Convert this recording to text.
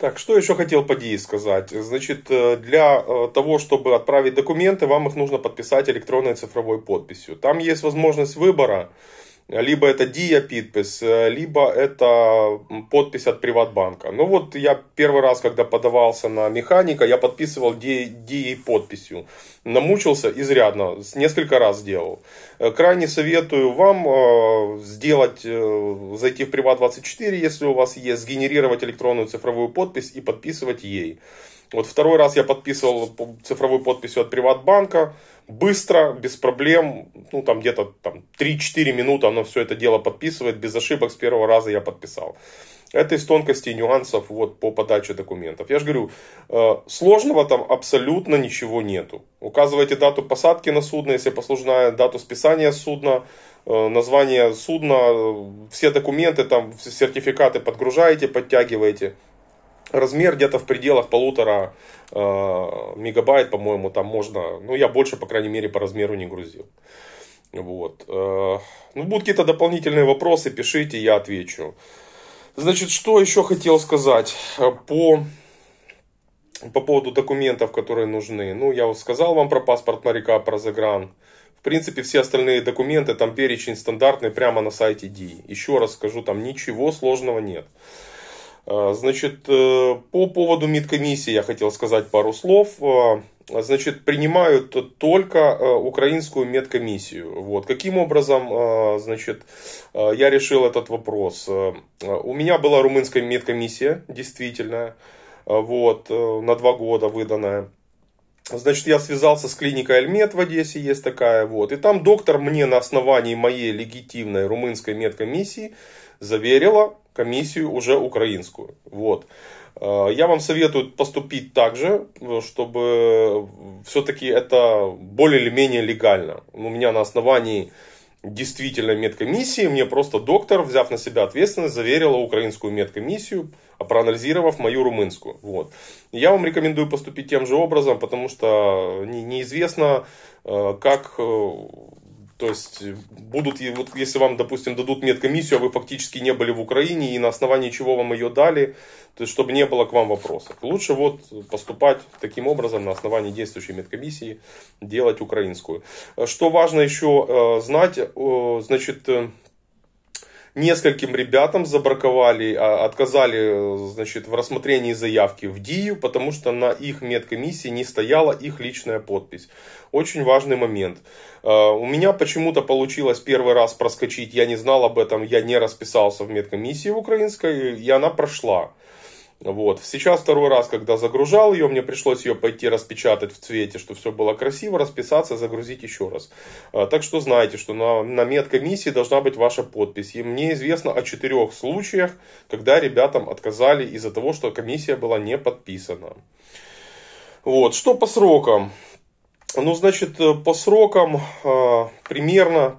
Так, что еще хотел по ДИИ сказать? Значит, э, для э, того, чтобы отправить документы, вам их нужно подписать электронной цифровой подписью. Там есть возможность выбора либо это подпись, либо это подпись от Приватбанка. Ну вот я первый раз, когда подавался на механика, я подписывал дией подписью. Намучился изрядно, несколько раз делал. Крайне советую вам э, сделать, э, зайти в Приват24, если у вас есть, сгенерировать электронную цифровую подпись и подписывать ей. Вот второй раз я подписывал цифровую подпись от Приватбанка, быстро, без проблем, ну там где-то там 3-4 минуты оно все это дело подписывает, без ошибок с первого раза я подписал. Это из тонкостей и нюансов вот по подаче документов. Я же говорю, э, сложного там абсолютно ничего нету. Указывайте дату посадки на судно, если послужная, дату списания судна, э, название судна, э, все документы, там сертификаты подгружаете, подтягиваете. Размер где-то в пределах полутора э, мегабайт, по-моему, там можно. Ну, я больше, по крайней мере, по размеру не грузил. Вот. Э, ну, будут какие-то дополнительные вопросы, пишите, я отвечу. Значит, что еще хотел сказать э, по, по поводу документов, которые нужны. Ну, я вот сказал вам про паспорт моряка, про загран. В принципе, все остальные документы, там перечень стандартный прямо на сайте DI. Еще раз скажу, там ничего сложного нет. А, значит, э, по поводу медкомиссии я хотел сказать пару слов. А, значит, принимают только э, украинскую медкомиссию. Вот. Каким образом, а, значит, я решил этот вопрос? Э, у меня была румынская медкомиссия, действительно, вот, на два года выданная. Значит, я связался с клиникой Альмет в Одессе, есть такая, вот. И там доктор мне на основании моей легитимной румынской медкомиссии заверила комиссию уже украинскую, вот. Э, я вам советую поступить так же, чтобы все-таки это более или менее легально. У меня на основании действительно медкомиссии, мне просто доктор, взяв на себя ответственность, заверила украинскую медкомиссию, проанализировав мою румынскую. Вот. Я вам рекомендую поступить тем же образом, потому что не неизвестно, э, как э, то есть э, будут, вот если вам, допустим, дадут медкомиссию, а вы фактически не были в Украине и на основании чего вам ее дали, то есть чтобы не было к вам вопросов. Лучше вот поступать таким образом на основании действующей медкомиссии, делать украинскую. Э, что важно еще э, знать, значит, Нескольким ребятам забраковали, а, отказали значит, в рассмотрении заявки в ДИЮ, потому что на их медкомиссии не стояла их личная подпись. Очень важный момент. А, у меня почему-то получилось первый раз проскочить, я не знал об этом, я не расписался в медкомиссии в украинской, и она прошла. Вот. Сейчас второй раз, когда загружал ее, мне пришлось ее пойти распечатать в цвете, чтобы все было красиво, расписаться, загрузить еще раз. А, так что знайте, что на, на медкомиссии должна быть ваша подпись. И мне известно о четырех случаях, когда ребятам отказали из-за того, что комиссия была не подписана. Вот. Что по срокам? Ну, значит, э, по срокам а, примерно...